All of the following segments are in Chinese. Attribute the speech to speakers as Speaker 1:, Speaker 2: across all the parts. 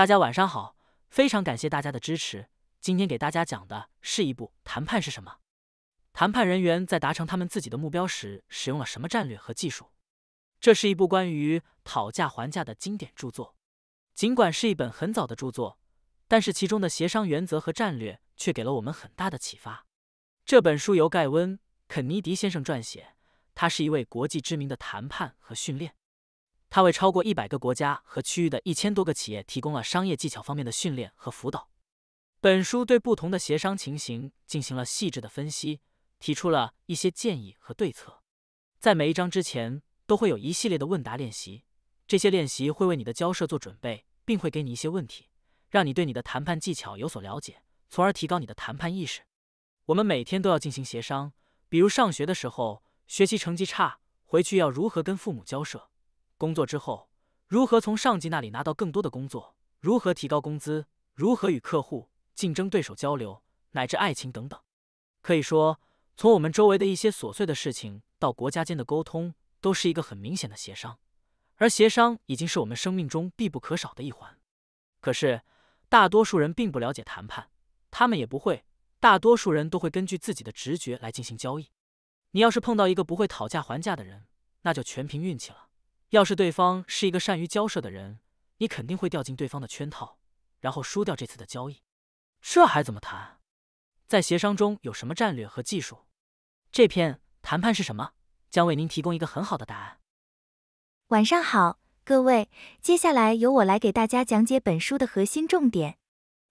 Speaker 1: 大家晚上好，非常感谢大家的支持。今天给大家讲的是一部《谈判是什么》，谈判人员在达成他们自己的目标时使用了什么战略和技术？这是一部关于讨价还价的经典著作，尽管是一本很早的著作，但是其中的协商原则和战略却给了我们很大的启发。这本书由盖温·肯尼迪先生撰写，他是一位国际知名的谈判和训练。他为超过一百个国家和区域的一千多个企业提供了商业技巧方面的训练和辅导。本书对不同的协商情形进行了细致的分析，提出了一些建议和对策。在每一章之前都会有一系列的问答练习，这些练习会为你的交涉做准备，并会给你一些问题，让你对你的谈判技巧有所了解，从而提高你的谈判意识。我们每天都要进行协商，比如上学的时候，学习成绩差，回去要如何跟父母交涉？工作之后，如何从上级那里拿到更多的工作？如何提高工资？如何与客户、竞争对手交流，乃至爱情等等？可以说，从我们周围的一些琐碎的事情到国家间的沟通，都是一个很明显的协商。而协商已经是我们生命中必不可少的一环。可是，大多数人并不了解谈判，他们也不会。大多数人都会根据自己的直觉来进行交易。你要是碰到一个不会讨价还价的人，那就全凭运气了。要是对方是一个善于交涉的人，你肯定会掉进对方的圈套，然后输掉这次的交易，这还怎么谈？在协商中有什么战略和技术？这篇谈判是什么？将为您提供一个很好的答案。
Speaker 2: 晚上好，各位，接下来由我来给大家讲解本书的核心重点。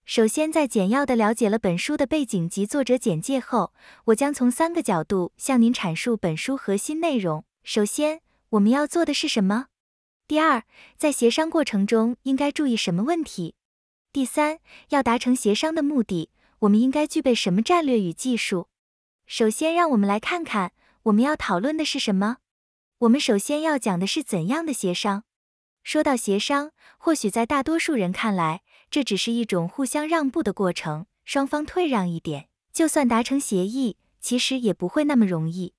Speaker 2: 首先，在简要的了解了本书的背景及作者简介后，我将从三个角度向您阐述本书核心内容。首先。我们要做的是什么？第二，在协商过程中应该注意什么问题？第三，要达成协商的目的，我们应该具备什么战略与技术？首先，让我们来看看我们要讨论的是什么。我们首先要讲的是怎样的协商？说到协商，或许在大多数人看来，这只是一种互相让步的过程，双方退让一点，就算达成协议，其实也不会那么容易。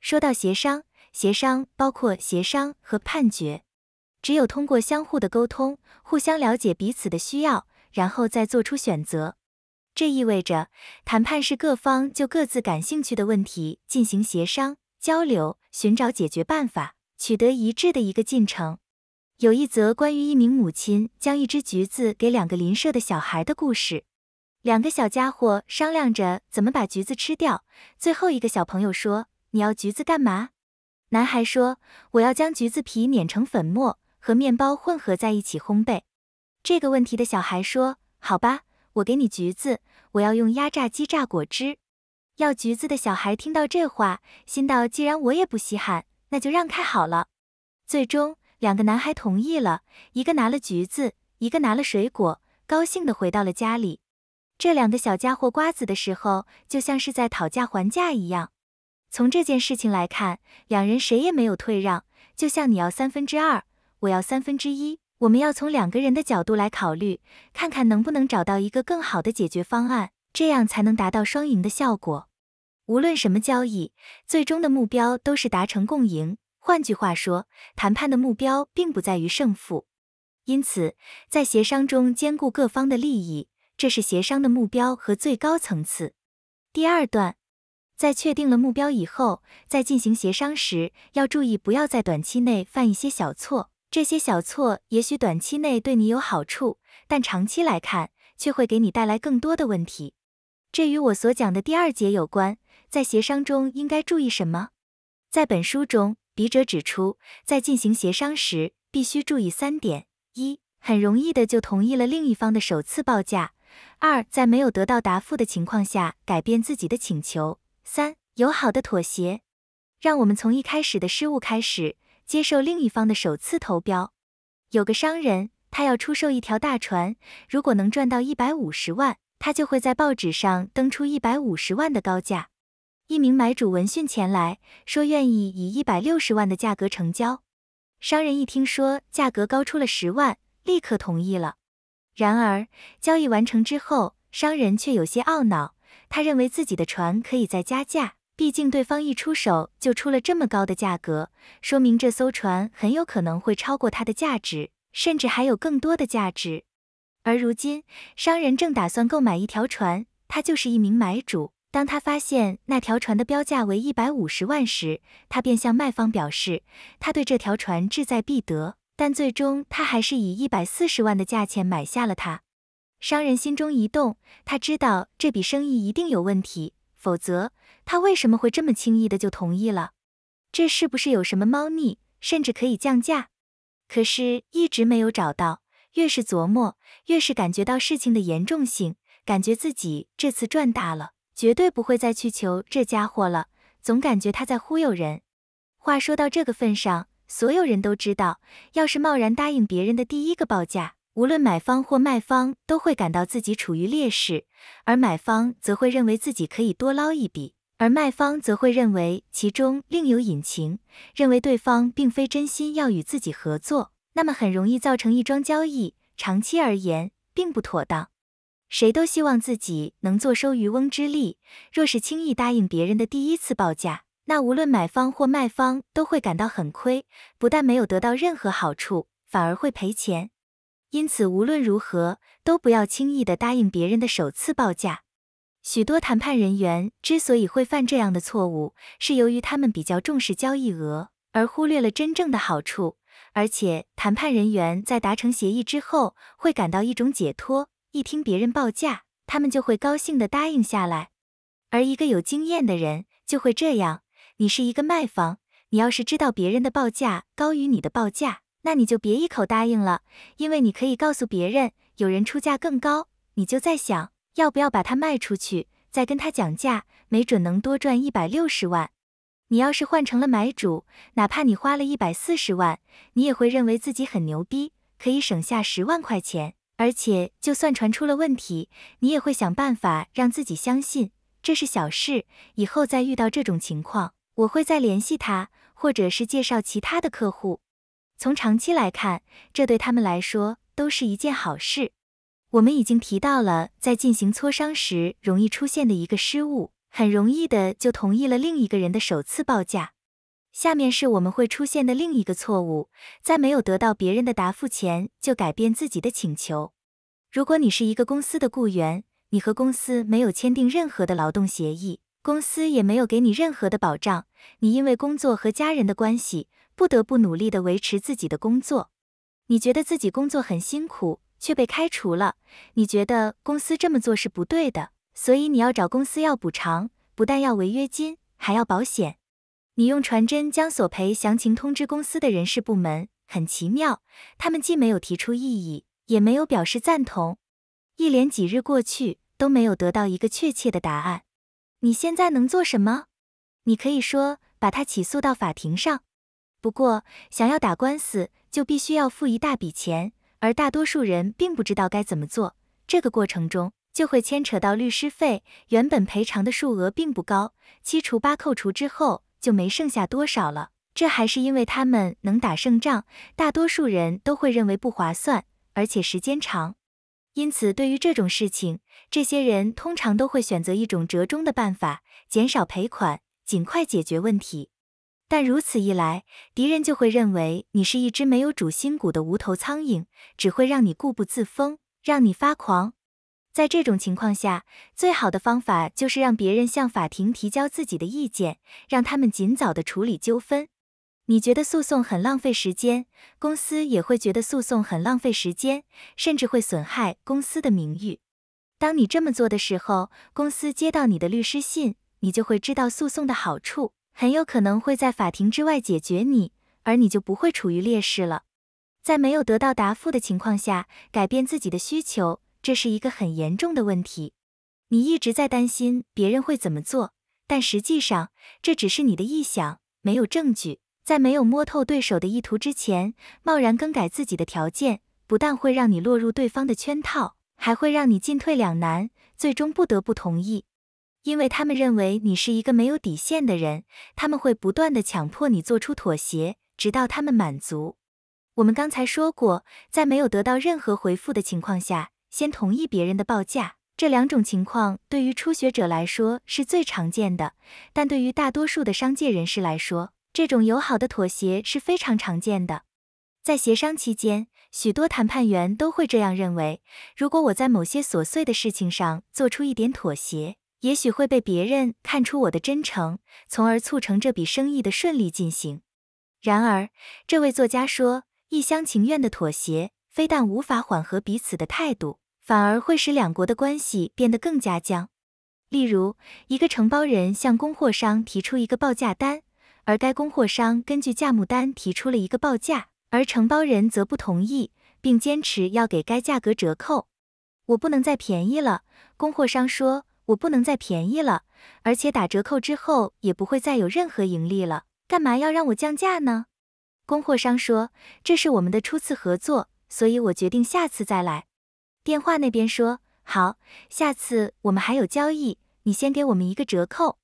Speaker 2: 说到协商。协商包括协商和判决，只有通过相互的沟通，互相了解彼此的需要，然后再做出选择。这意味着谈判是各方就各自感兴趣的问题进行协商、交流，寻找解决办法，取得一致的一个进程。有一则关于一名母亲将一只橘子给两个邻舍的小孩的故事，两个小家伙商量着怎么把橘子吃掉，最后一个小朋友说：“你要橘子干嘛？”男孩说：“我要将橘子皮碾成粉末，和面包混合在一起烘焙。”这个问题的小孩说：“好吧，我给你橘子，我要用压榨机榨果汁。”要橘子的小孩听到这话，心道：“既然我也不稀罕，那就让开好了。”最终，两个男孩同意了，一个拿了橘子，一个拿了水果，高兴地回到了家里。这两个小家伙瓜子的时候，就像是在讨价还价一样。从这件事情来看，两人谁也没有退让。就像你要三分之二，我要三分之一，我们要从两个人的角度来考虑，看看能不能找到一个更好的解决方案，这样才能达到双赢的效果。无论什么交易，最终的目标都是达成共赢。换句话说，谈判的目标并不在于胜负，因此在协商中兼顾各方的利益，这是协商的目标和最高层次。第二段。在确定了目标以后，在进行协商时，要注意不要在短期内犯一些小错。这些小错也许短期内对你有好处，但长期来看却会给你带来更多的问题。这与我所讲的第二节有关。在协商中应该注意什么？在本书中，笔者指出，在进行协商时必须注意三点：一、很容易的就同意了另一方的首次报价；二、在没有得到答复的情况下改变自己的请求。三友好的妥协，让我们从一开始的失误开始接受另一方的首次投标。有个商人，他要出售一条大船，如果能赚到一百五十万，他就会在报纸上登出一百五十万的高价。一名买主闻讯前来，说愿意以一百六十万的价格成交。商人一听说价格高出了十万，立刻同意了。然而交易完成之后，商人却有些懊恼。他认为自己的船可以再加价，毕竟对方一出手就出了这么高的价格，说明这艘船很有可能会超过它的价值，甚至还有更多的价值。而如今，商人正打算购买一条船，他就是一名买主。当他发现那条船的标价为一百五十万时，他便向卖方表示他对这条船志在必得，但最终他还是以一百四十万的价钱买下了它。商人心中一动，他知道这笔生意一定有问题，否则他为什么会这么轻易的就同意了？这是不是有什么猫腻，甚至可以降价？可是，一直没有找到，越是琢磨，越是感觉到事情的严重性，感觉自己这次赚大了，绝对不会再去求这家伙了。总感觉他在忽悠人。话说到这个份上，所有人都知道，要是贸然答应别人的第一个报价。无论买方或卖方都会感到自己处于劣势，而买方则会认为自己可以多捞一笔，而卖方则会认为其中另有隐情，认为对方并非真心要与自己合作，那么很容易造成一桩交易长期而言并不妥当。谁都希望自己能坐收渔翁之利，若是轻易答应别人的第一次报价，那无论买方或卖方都会感到很亏，不但没有得到任何好处，反而会赔钱。因此，无论如何都不要轻易的答应别人的首次报价。许多谈判人员之所以会犯这样的错误，是由于他们比较重视交易额，而忽略了真正的好处。而且，谈判人员在达成协议之后会感到一种解脱，一听别人报价，他们就会高兴的答应下来。而一个有经验的人就会这样：你是一个卖方，你要是知道别人的报价高于你的报价。那你就别一口答应了，因为你可以告诉别人，有人出价更高，你就在想要不要把它卖出去，再跟他讲价，没准能多赚一百六十万。你要是换成了买主，哪怕你花了一百四十万，你也会认为自己很牛逼，可以省下十万块钱。而且就算船出了问题，你也会想办法让自己相信这是小事，以后再遇到这种情况，我会再联系他，或者是介绍其他的客户。从长期来看，这对他们来说都是一件好事。我们已经提到了在进行磋商时容易出现的一个失误，很容易的就同意了另一个人的首次报价。下面是我们会出现的另一个错误，在没有得到别人的答复前就改变自己的请求。如果你是一个公司的雇员，你和公司没有签订任何的劳动协议，公司也没有给你任何的保障，你因为工作和家人的关系。不得不努力的维持自己的工作，你觉得自己工作很辛苦，却被开除了。你觉得公司这么做是不对的，所以你要找公司要补偿，不但要违约金，还要保险。你用传真将索赔详情通知公司的人事部门，很奇妙，他们既没有提出异议，也没有表示赞同。一连几日过去，都没有得到一个确切的答案。你现在能做什么？你可以说把他起诉到法庭上。不过，想要打官司就必须要付一大笔钱，而大多数人并不知道该怎么做。这个过程中就会牵扯到律师费，原本赔偿的数额并不高，七除八扣除之后就没剩下多少了。这还是因为他们能打胜仗，大多数人都会认为不划算，而且时间长。因此，对于这种事情，这些人通常都会选择一种折中的办法，减少赔款，尽快解决问题。但如此一来，敌人就会认为你是一只没有主心骨的无头苍蝇，只会让你固步自封，让你发狂。在这种情况下，最好的方法就是让别人向法庭提交自己的意见，让他们尽早的处理纠纷。你觉得诉讼很浪费时间，公司也会觉得诉讼很浪费时间，甚至会损害公司的名誉。当你这么做的时候，公司接到你的律师信，你就会知道诉讼的好处。很有可能会在法庭之外解决你，而你就不会处于劣势了。在没有得到答复的情况下改变自己的需求，这是一个很严重的问题。你一直在担心别人会怎么做，但实际上这只是你的臆想，没有证据。在没有摸透对手的意图之前，贸然更改自己的条件，不但会让你落入对方的圈套，还会让你进退两难，最终不得不同意。因为他们认为你是一个没有底线的人，他们会不断的强迫你做出妥协，直到他们满足。我们刚才说过，在没有得到任何回复的情况下，先同意别人的报价。这两种情况对于初学者来说是最常见的，但对于大多数的商界人士来说，这种友好的妥协是非常常见的。在协商期间，许多谈判员都会这样认为：如果我在某些琐碎的事情上做出一点妥协。也许会被别人看出我的真诚，从而促成这笔生意的顺利进行。然而，这位作家说，一厢情愿的妥协非但无法缓和彼此的态度，反而会使两国的关系变得更加僵。例如，一个承包人向供货商提出一个报价单，而该供货商根据价目单提出了一个报价，而承包人则不同意，并坚持要给该价格折扣。我不能再便宜了，供货商说。我不能再便宜了，而且打折扣之后也不会再有任何盈利了，干嘛要让我降价呢？供货商说这是我们的初次合作，所以我决定下次再来。电话那边说好，下次我们还有交易，你先给我们一个折扣。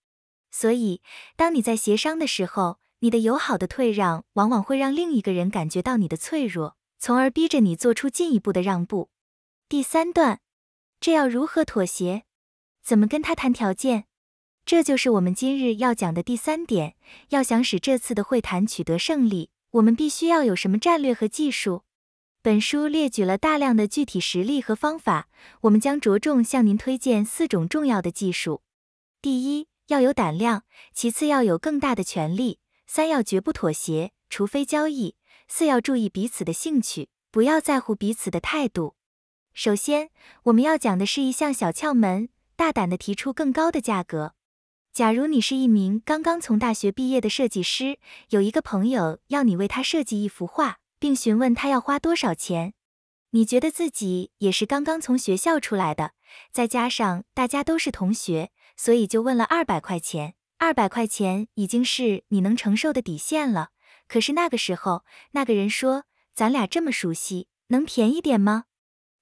Speaker 2: 所以，当你在协商的时候，你的友好的退让往往会让另一个人感觉到你的脆弱，从而逼着你做出进一步的让步。第三段，这要如何妥协？怎么跟他谈条件？这就是我们今日要讲的第三点。要想使这次的会谈取得胜利，我们必须要有什么战略和技术？本书列举了大量的具体实例和方法，我们将着重向您推荐四种重要的技术：第一，要有胆量；其次，要有更大的权利；三要绝不妥协，除非交易；四要注意彼此的兴趣，不要在乎彼此的态度。首先，我们要讲的是一项小窍门。大胆地提出更高的价格。假如你是一名刚刚从大学毕业的设计师，有一个朋友要你为他设计一幅画，并询问他要花多少钱，你觉得自己也是刚刚从学校出来的，再加上大家都是同学，所以就问了二百块钱。二百块钱已经是你能承受的底线了。可是那个时候，那个人说：“咱俩这么熟悉，能便宜点吗？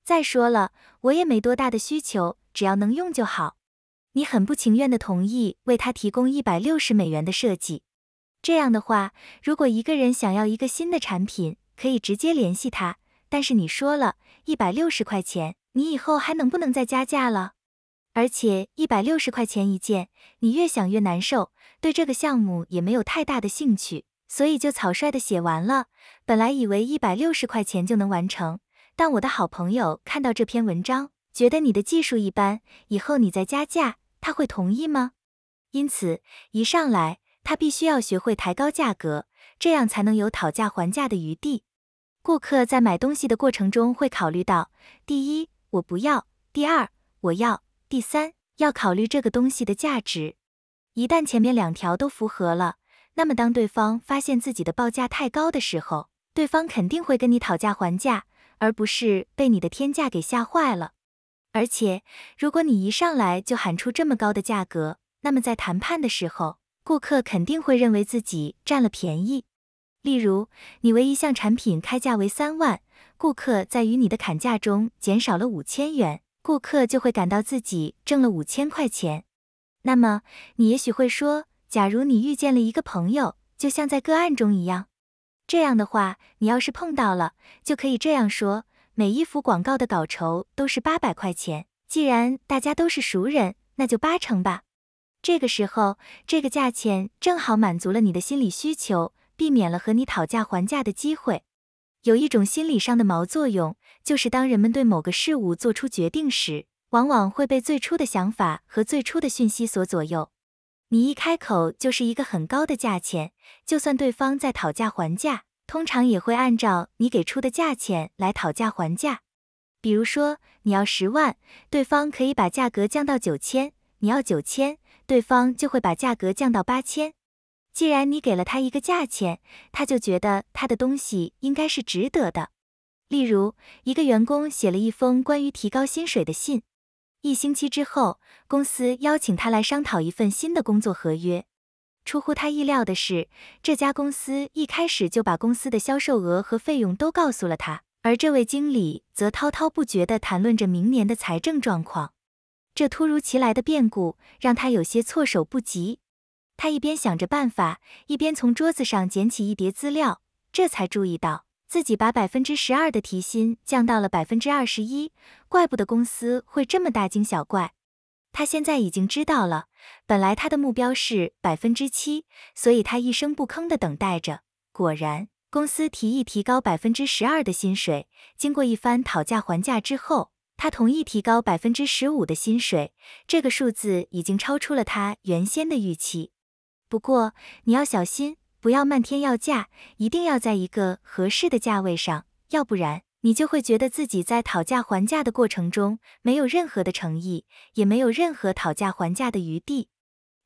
Speaker 2: 再说了，我也没多大的需求。”只要能用就好，你很不情愿的同意为他提供一百六十美元的设计。这样的话，如果一个人想要一个新的产品，可以直接联系他。但是你说了，一百六十块钱，你以后还能不能再加价了？而且一百六十块钱一件，你越想越难受，对这个项目也没有太大的兴趣，所以就草率的写完了。本来以为一百六十块钱就能完成，但我的好朋友看到这篇文章。觉得你的技术一般，以后你再加价，他会同意吗？因此，一上来他必须要学会抬高价格，这样才能有讨价还价的余地。顾客在买东西的过程中会考虑到：第一，我不要；第二，我要；第三，要考虑这个东西的价值。一旦前面两条都符合了，那么当对方发现自己的报价太高的时候，对方肯定会跟你讨价还价，而不是被你的天价给吓坏了。而且，如果你一上来就喊出这么高的价格，那么在谈判的时候，顾客肯定会认为自己占了便宜。例如，你为一项产品开价为三万，顾客在与你的砍价中减少了五千元，顾客就会感到自己挣了五千块钱。那么，你也许会说，假如你遇见了一个朋友，就像在个案中一样，这样的话，你要是碰到了，就可以这样说。每一幅广告的稿酬都是八百块钱，既然大家都是熟人，那就八成吧。这个时候，这个价钱正好满足了你的心理需求，避免了和你讨价还价的机会。有一种心理上的锚作用，就是当人们对某个事物做出决定时，往往会被最初的想法和最初的讯息所左右。你一开口就是一个很高的价钱，就算对方在讨价还价。通常也会按照你给出的价钱来讨价还价，比如说你要十万，对方可以把价格降到九千；你要九千，对方就会把价格降到八千。既然你给了他一个价钱，他就觉得他的东西应该是值得的。例如，一个员工写了一封关于提高薪水的信，一星期之后，公司邀请他来商讨一份新的工作合约。出乎他意料的是，这家公司一开始就把公司的销售额和费用都告诉了他，而这位经理则滔滔不绝地谈论着明年的财政状况。这突如其来的变故让他有些措手不及。他一边想着办法，一边从桌子上捡起一叠资料，这才注意到自己把百分之十二的提薪降到了百分之二十一，怪不得公司会这么大惊小怪。他现在已经知道了，本来他的目标是百分之七，所以他一声不吭的等待着。果然，公司提议提高百分之十二的薪水。经过一番讨价还价之后，他同意提高百分之十五的薪水。这个数字已经超出了他原先的预期。不过，你要小心，不要漫天要价，一定要在一个合适的价位上，要不然。你就会觉得自己在讨价还价的过程中没有任何的诚意，也没有任何讨价还价的余地。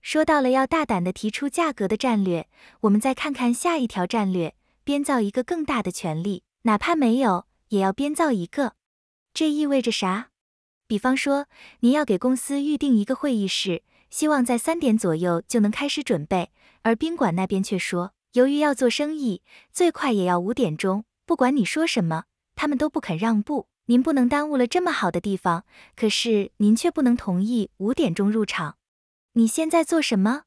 Speaker 2: 说到了要大胆的提出价格的战略，我们再看看下一条战略：编造一个更大的权利，哪怕没有也要编造一个。这意味着啥？比方说，您要给公司预定一个会议室，希望在三点左右就能开始准备，而宾馆那边却说，由于要做生意，最快也要五点钟。不管你说什么。他们都不肯让步，您不能耽误了这么好的地方。可是您却不能同意五点钟入场。你现在做什么？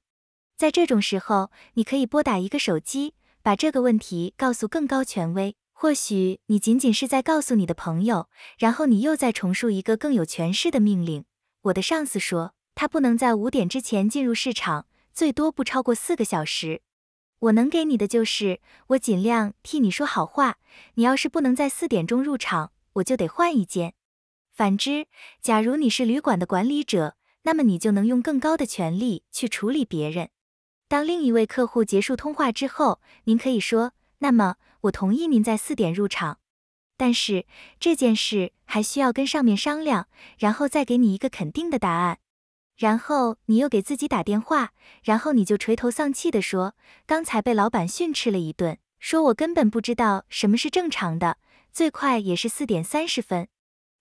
Speaker 2: 在这种时候，你可以拨打一个手机，把这个问题告诉更高权威。或许你仅仅是在告诉你的朋友，然后你又在重述一个更有权势的命令。我的上司说，他不能在五点之前进入市场，最多不超过四个小时。我能给你的就是，我尽量替你说好话。你要是不能在四点钟入场，我就得换一间。反之，假如你是旅馆的管理者，那么你就能用更高的权力去处理别人。当另一位客户结束通话之后，您可以说：“那么，我同意您在四点入场，但是这件事还需要跟上面商量，然后再给你一个肯定的答案。”然后你又给自己打电话，然后你就垂头丧气地说，刚才被老板训斥了一顿，说我根本不知道什么是正常的，最快也是四点三十分。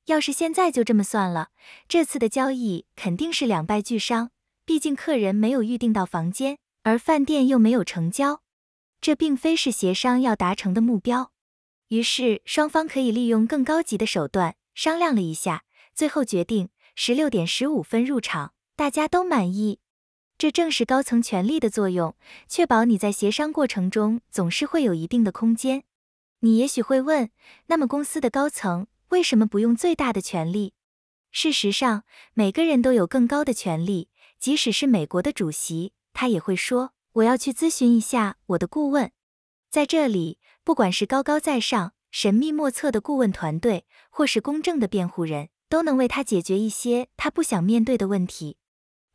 Speaker 2: 要是现在就这么算了，这次的交易肯定是两败俱伤，毕竟客人没有预定到房间，而饭店又没有成交，这并非是协商要达成的目标。于是双方可以利用更高级的手段商量了一下，最后决定十六点十五分入场。大家都满意，这正是高层权力的作用，确保你在协商过程中总是会有一定的空间。你也许会问，那么公司的高层为什么不用最大的权力？事实上，每个人都有更高的权力，即使是美国的主席，他也会说：“我要去咨询一下我的顾问。”在这里，不管是高高在上、神秘莫测的顾问团队，或是公正的辩护人，都能为他解决一些他不想面对的问题。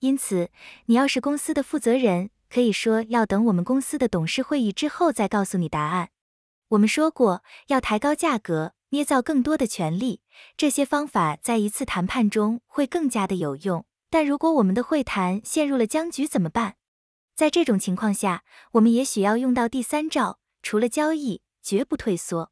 Speaker 2: 因此，你要是公司的负责人，可以说要等我们公司的董事会议之后再告诉你答案。我们说过要抬高价格，捏造更多的权利，这些方法在一次谈判中会更加的有用。但如果我们的会谈陷入了僵局怎么办？在这种情况下，我们也许要用到第三招，除了交易，绝不退缩。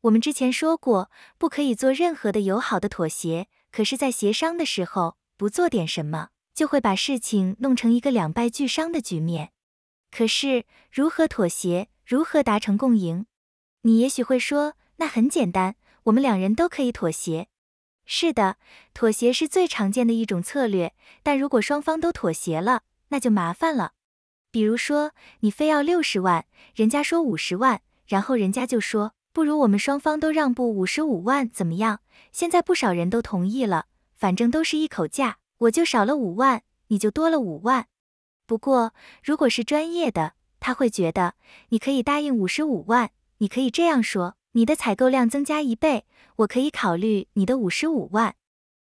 Speaker 2: 我们之前说过，不可以做任何的友好的妥协，可是，在协商的时候不做点什么。就会把事情弄成一个两败俱伤的局面。可是如何妥协，如何达成共赢？你也许会说，那很简单，我们两人都可以妥协。是的，妥协是最常见的一种策略。但如果双方都妥协了，那就麻烦了。比如说，你非要六十万，人家说五十万，然后人家就说，不如我们双方都让步，五十五万怎么样？现在不少人都同意了，反正都是一口价。我就少了五万，你就多了五万。不过，如果是专业的，他会觉得你可以答应五十五万。你可以这样说：你的采购量增加一倍，我可以考虑你的五十五万。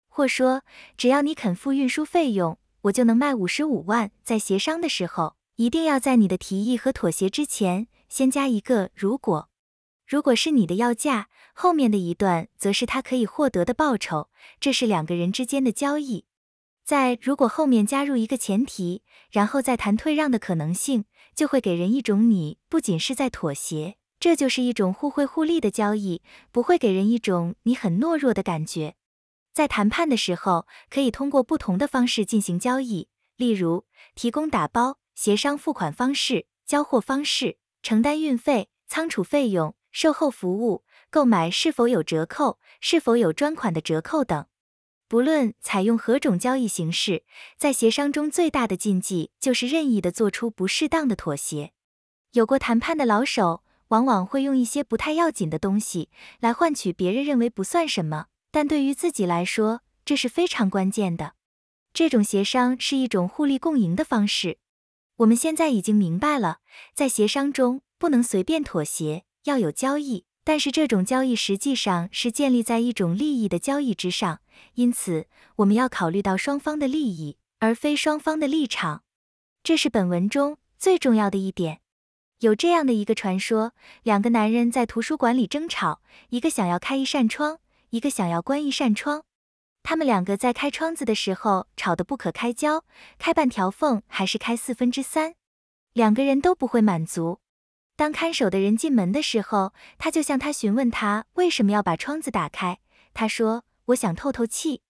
Speaker 2: 或说，只要你肯付运输费用，我就能卖五十五万。在协商的时候，一定要在你的提议和妥协之前先加一个“如果”。如果是你的要价，后面的一段则是他可以获得的报酬。这是两个人之间的交易。在如果后面加入一个前提，然后再谈退让的可能性，就会给人一种你不仅是在妥协，这就是一种互惠互利的交易，不会给人一种你很懦弱的感觉。在谈判的时候，可以通过不同的方式进行交易，例如提供打包、协商付款方式、交货方式、承担运费、仓储费用、售后服务、购买是否有折扣、是否有专款的折扣等。不论采用何种交易形式，在协商中最大的禁忌就是任意的做出不适当的妥协。有过谈判的老手，往往会用一些不太要紧的东西来换取别人认为不算什么，但对于自己来说，这是非常关键的。这种协商是一种互利共赢的方式。我们现在已经明白了，在协商中不能随便妥协，要有交易。但是这种交易实际上是建立在一种利益的交易之上，因此我们要考虑到双方的利益，而非双方的立场，这是本文中最重要的一点。有这样的一个传说：两个男人在图书馆里争吵，一个想要开一扇窗，一个想要关一扇窗。他们两个在开窗子的时候吵得不可开交，开半条缝还是开四分之三，两个人都不会满足。当看守的人进门的时候，他就向他询问他为什么要把窗子打开。他说：“我想透透气。”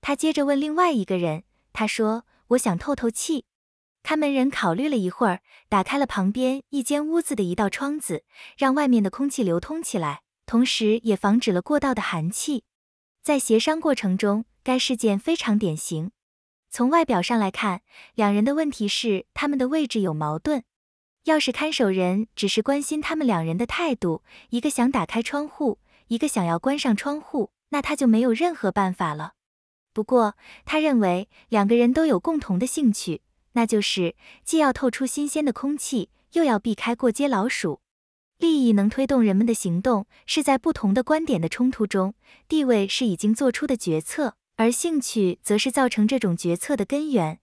Speaker 2: 他接着问另外一个人：“他说我想透透气。”看门人考虑了一会儿，打开了旁边一间屋子的一道窗子，让外面的空气流通起来，同时也防止了过道的寒气。在协商过程中，该事件非常典型。从外表上来看，两人的问题是他们的位置有矛盾。要是看守人只是关心他们两人的态度，一个想打开窗户，一个想要关上窗户，那他就没有任何办法了。不过，他认为两个人都有共同的兴趣，那就是既要透出新鲜的空气，又要避开过街老鼠。利益能推动人们的行动，是在不同的观点的冲突中，地位是已经做出的决策，而兴趣则是造成这种决策的根源。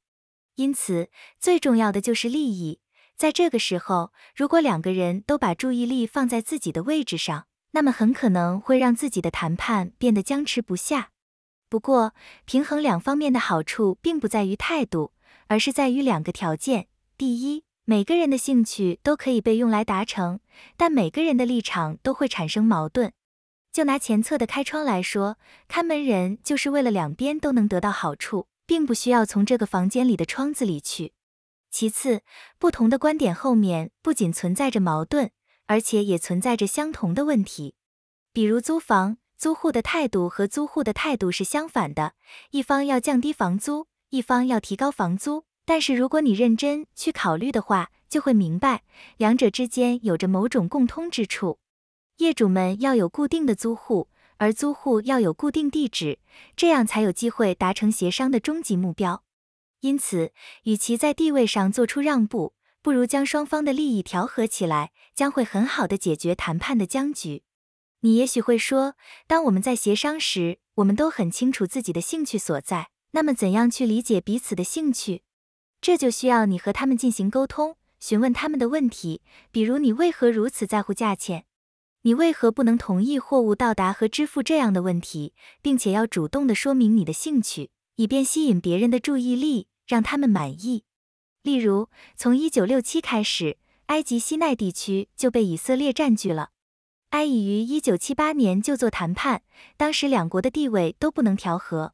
Speaker 2: 因此，最重要的就是利益。在这个时候，如果两个人都把注意力放在自己的位置上，那么很可能会让自己的谈判变得僵持不下。不过，平衡两方面的好处并不在于态度，而是在于两个条件：第一，每个人的兴趣都可以被用来达成，但每个人的立场都会产生矛盾。就拿前侧的开窗来说，看门人就是为了两边都能得到好处，并不需要从这个房间里的窗子里去。其次，不同的观点后面不仅存在着矛盾，而且也存在着相同的问题。比如租房，租户的态度和租户的态度是相反的，一方要降低房租，一方要提高房租。但是如果你认真去考虑的话，就会明白两者之间有着某种共通之处。业主们要有固定的租户，而租户要有固定地址，这样才有机会达成协商的终极目标。因此，与其在地位上做出让步，不如将双方的利益调和起来，将会很好的解决谈判的僵局。你也许会说，当我们在协商时，我们都很清楚自己的兴趣所在。那么，怎样去理解彼此的兴趣？这就需要你和他们进行沟通，询问他们的问题，比如你为何如此在乎价钱，你为何不能同意货物到达和支付这样的问题，并且要主动的说明你的兴趣。以便吸引别人的注意力，让他们满意。例如，从一九六七开始，埃及西奈地区就被以色列占据了。埃以于一九七八年就做谈判，当时两国的地位都不能调和。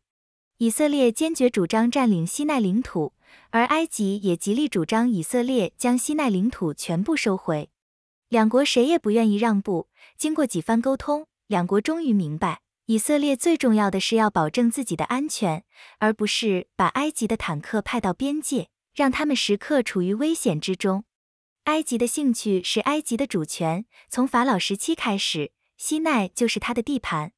Speaker 2: 以色列坚决主张占领西奈领土，而埃及也极力主张以色列将西奈领土全部收回。两国谁也不愿意让步。经过几番沟通，两国终于明白。以色列最重要的是要保证自己的安全，而不是把埃及的坦克派到边界，让他们时刻处于危险之中。埃及的兴趣是埃及的主权，从法老时期开始，西奈就是他的地盘。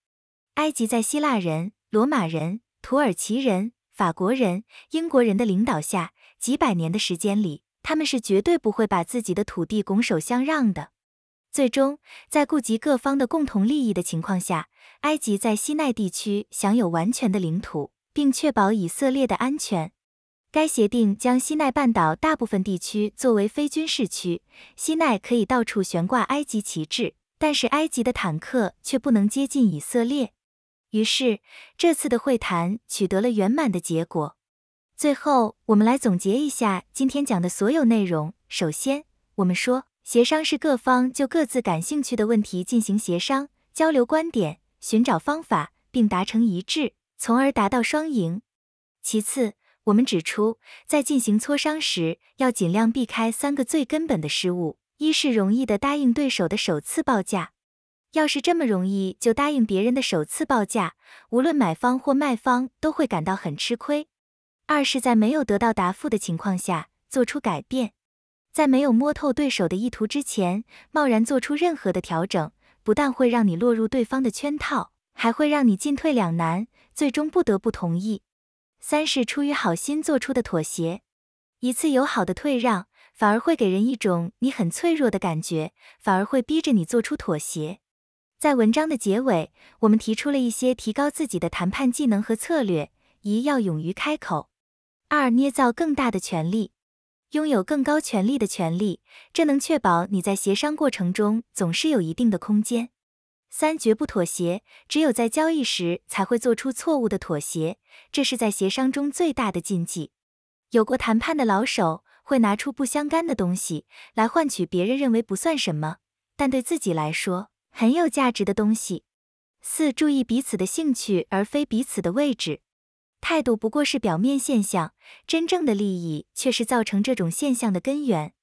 Speaker 2: 埃及在希腊人、罗马人、土耳其人、法国人、英国人的领导下，几百年的时间里，他们是绝对不会把自己的土地拱手相让的。最终，在顾及各方的共同利益的情况下，埃及在西奈地区享有完全的领土，并确保以色列的安全。该协定将西奈半岛大部分地区作为非军事区，西奈可以到处悬挂埃及旗帜，但是埃及的坦克却不能接近以色列。于是，这次的会谈取得了圆满的结果。最后，我们来总结一下今天讲的所有内容。首先，我们说。协商是各方就各自感兴趣的问题进行协商、交流观点、寻找方法，并达成一致，从而达到双赢。其次，我们指出，在进行磋商时，要尽量避开三个最根本的失误：一是容易的答应对手的首次报价，要是这么容易就答应别人的首次报价，无论买方或卖方都会感到很吃亏；二是，在没有得到答复的情况下做出改变。在没有摸透对手的意图之前，贸然做出任何的调整，不但会让你落入对方的圈套，还会让你进退两难，最终不得不同意。三是出于好心做出的妥协，一次友好的退让，反而会给人一种你很脆弱的感觉，反而会逼着你做出妥协。在文章的结尾，我们提出了一些提高自己的谈判技能和策略：一要勇于开口；二捏造更大的权利。拥有更高权力的权利，这能确保你在协商过程中总是有一定的空间。三、绝不妥协，只有在交易时才会做出错误的妥协，这是在协商中最大的禁忌。有过谈判的老手会拿出不相干的东西来换取别人认为不算什么，但对自己来说很有价值的东西。四、注意彼此的兴趣而非彼此的位置。态度不过是表面现象，真正的利益却是造成这种现象的根源。